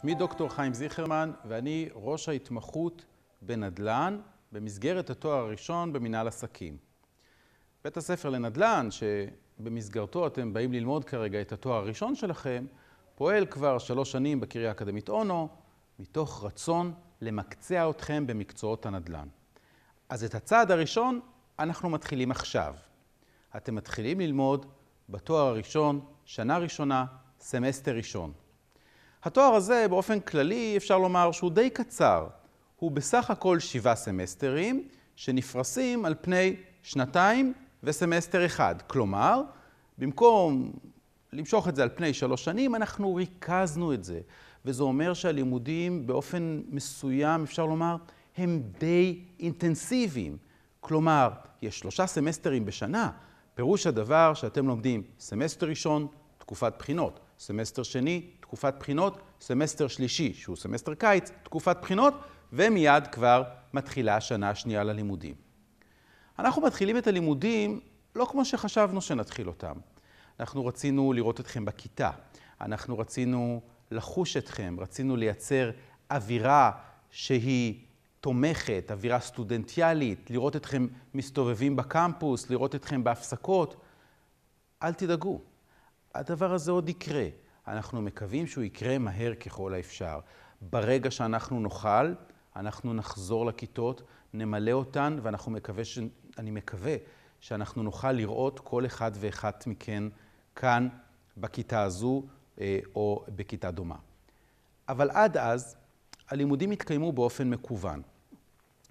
שמי דוקטור חיים זיכרמן ואני ראש ההתמחות בנדל"ן במסגרת התואר הראשון במנהל עסקים. בית הספר לנדל"ן, שבמסגרתו אתם באים ללמוד כרגע את התואר הראשון שלכם, פועל כבר שלוש שנים בקריה האקדמית אונו, מתוך רצון למקצע אתכם במקצועות הנדל"ן. אז את הצעד הראשון אנחנו מתחילים עכשיו. אתם מתחילים ללמוד בתואר הראשון, שנה ראשונה, סמסטר ראשון. התואר הזה באופן כללי אפשר לומר שהוא די קצר. הוא בסך הכל שבעה סמסטרים שנפרסים על פני שנתיים וסמסטר אחד. כלומר, במקום למשוך את זה על פני שלוש שנים, אנחנו ריכזנו את זה. וזה אומר שהלימודים באופן מסוים, אפשר לומר, הם די אינטנסיביים. כלומר, יש שלושה סמסטרים בשנה. פירוש הדבר שאתם לומדים סמסטר ראשון, תקופת בחינות, סמסטר שני, תקופת בחינות, סמסטר שלישי, שהוא סמסטר קיץ, תקופת בחינות, ומיד כבר מתחילה השנה השנייה ללימודים. אנחנו מתחילים את הלימודים לא כמו שחשבנו שנתחיל אותם. אנחנו רצינו לראות אתכם בכיתה, אנחנו רצינו לחוש אתכם, רצינו לייצר אווירה שהיא תומכת, אווירה סטודנטיאלית, לראות אתכם מסתובבים בקמפוס, לראות אתכם בהפסקות. אל תדאגו, הדבר הזה עוד יקרה. אנחנו מקווים שהוא יקרה מהר ככל האפשר. ברגע שאנחנו נוכל, אנחנו נחזור לכיתות, נמלא אותן, ואנחנו מקווה, ש... אני מקווה שאנחנו נוכל לראות כל אחד ואחת מכן כאן, בכיתה הזו אה, או בכיתה דומה. אבל עד אז, הלימודים יתקיימו באופן מקוון,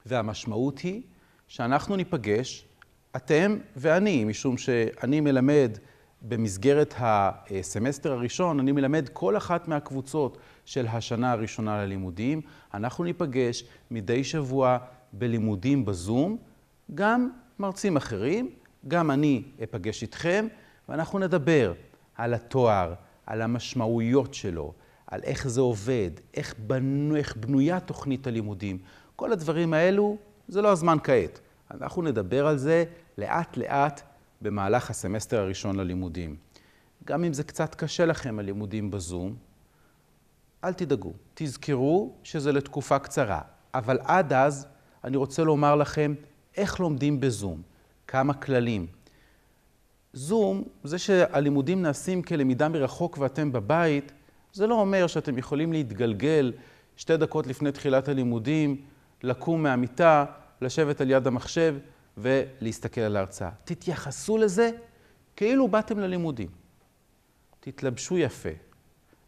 והמשמעות היא שאנחנו ניפגש, אתם ואני, משום שאני מלמד במסגרת הסמסטר הראשון אני מלמד כל אחת מהקבוצות של השנה הראשונה ללימודים. אנחנו ניפגש מדי שבוע בלימודים בזום, גם מרצים אחרים, גם אני אפגש איתכם, ואנחנו נדבר על התואר, על המשמעויות שלו, על איך זה עובד, איך, בנו, איך בנויה תוכנית הלימודים. כל הדברים האלו, זה לא הזמן כעת. אנחנו נדבר על זה לאט-לאט במהלך הסמסטר הראשון ללימודים. גם אם זה קצת קשה לכם, הלימודים בזום, אל תדאגו, תזכרו שזה לתקופה קצרה. אבל עד אז אני רוצה לומר לכם איך לומדים בזום, כמה כללים. זום, זה שהלימודים נעשים כלמידה מרחוק ואתם בבית, זה לא אומר שאתם יכולים להתגלגל שתי דקות לפני תחילת הלימודים, לקום מהמיטה, לשבת על יד המחשב ולהסתכל על ההרצאה. תתייחסו לזה כאילו באתם ללימודים. תתלבשו יפה,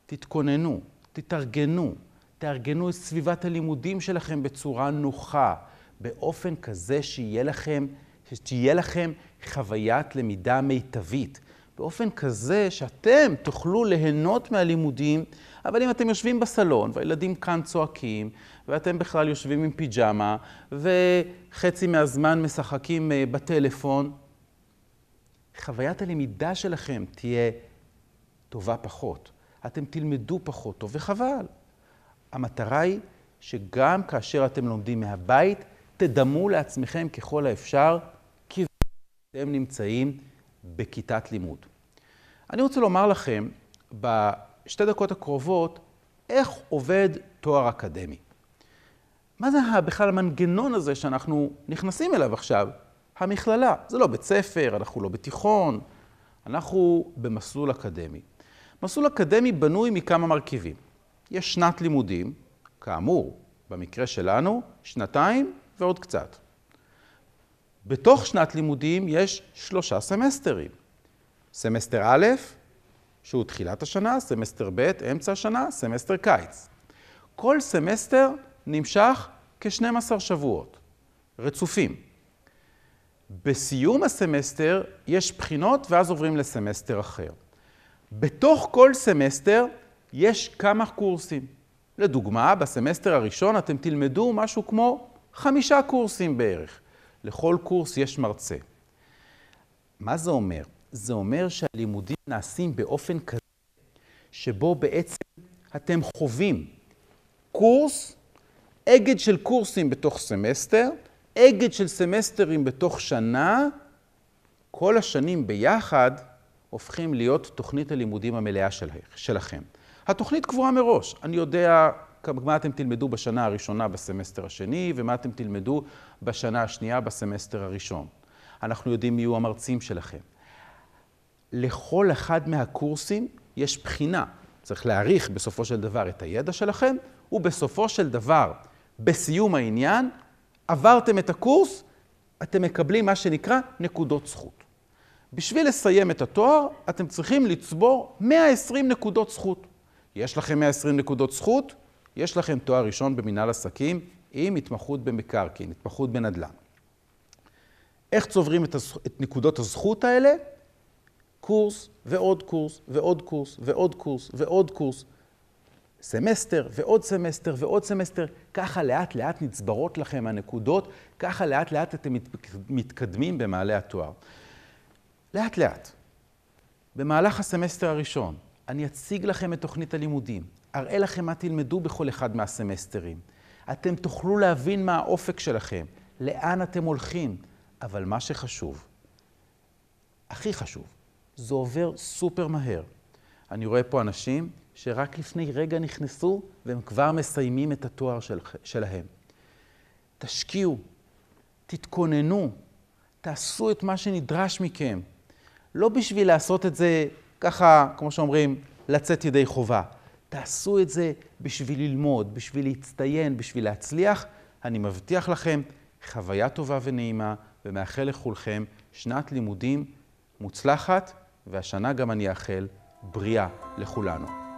תתכוננו, תתארגנו, תארגנו את סביבת הלימודים שלכם בצורה נוחה, באופן כזה שיהיה לכם, שתהיה לכם חוויית למידה מיטבית. באופן כזה שאתם תוכלו ליהנות מהלימודים, אבל אם אתם יושבים בסלון, והילדים כאן צועקים, ואתם בכלל יושבים עם פיג'מה, וחצי מהזמן משחקים אה, בטלפון, חוויית הלמידה שלכם תהיה טובה פחות. אתם תלמדו פחות טוב, וחבל. המטרה היא שגם כאשר אתם לומדים מהבית, תדמו לעצמכם ככל האפשר, כי אתם נמצאים בכיתת לימוד. אני רוצה לומר לכם בשתי דקות הקרובות איך עובד תואר אקדמי. מה זה בכלל המנגנון הזה שאנחנו נכנסים אליו עכשיו? המכללה. זה לא בית ספר, אנחנו לא בתיכון, אנחנו במסלול אקדמי. מסלול אקדמי בנוי מכמה מרכיבים. יש שנת לימודים, כאמור, במקרה שלנו, שנתיים ועוד קצת. בתוך שנת לימודים יש שלושה סמסטרים. סמסטר א', שהוא תחילת השנה, סמסטר ב', אמצע השנה, סמסטר קיץ. כל סמסטר נמשך כ-12 שבועות, רצופים. בסיום הסמסטר יש בחינות ואז עוברים לסמסטר אחר. בתוך כל סמסטר יש כמה קורסים. לדוגמה, בסמסטר הראשון אתם תלמדו משהו כמו חמישה קורסים בערך. לכל קורס יש מרצה. מה זה אומר? זה אומר שהלימודים נעשים באופן כזה, שבו בעצם אתם חווים קורס, אגד של קורסים בתוך סמסטר, אגד של סמסטרים בתוך שנה, כל השנים ביחד הופכים להיות תוכנית הלימודים המלאה של, שלכם. התוכנית קבועה מראש. אני יודע מה אתם תלמדו בשנה הראשונה בסמסטר השני, ומה אתם תלמדו בשנה השנייה בסמסטר הראשון. אנחנו יודעים מי יהיו המרצים שלכם. לכל אחד מהקורסים יש בחינה. צריך להעריך בסופו של דבר את הידע שלכם, ובסופו של דבר, בסיום העניין, עברתם את הקורס, אתם מקבלים מה שנקרא נקודות זכות. בשביל לסיים את התואר, אתם צריכים לצבור 120 נקודות זכות. יש לכם 120 נקודות זכות, יש לכם תואר ראשון במנהל עסקים עם התמחות במקרקעין, התמחות בנדל"ן. איך צוברים את, הזכ... את נקודות הזכות האלה? קורס ועוד קורס ועוד קורס ועוד קורס ועוד קורס. סמסטר ועוד סמסטר ועוד סמסטר, ככה לאט לאט נצברות לכם הנקודות, ככה לאט לאט אתם מתקדמים במעלה התואר. לאט לאט. במהלך הסמסטר הראשון, אני אציג לכם את תוכנית הלימודים, אראה לכם מה תלמדו בכל אחד מהסמסטרים. אתם תוכלו להבין מה האופק שלכם, לאן אתם הולכים, אבל מה שחשוב, הכי חשוב, זה עובר סופר מהר. אני רואה פה אנשים שרק לפני רגע נכנסו והם כבר מסיימים את התואר של, שלהם. תשקיעו, תתכוננו, תעשו את מה שנדרש מכם. לא בשביל לעשות את זה ככה, כמו שאומרים, לצאת ידי חובה. תעשו את זה בשביל ללמוד, בשביל להצטיין, בשביל להצליח. אני מבטיח לכם חוויה טובה ונעימה, ומאחל לכולכם שנת לימודים מוצלחת והשנה גם אני אאחל בריאה לכולנו.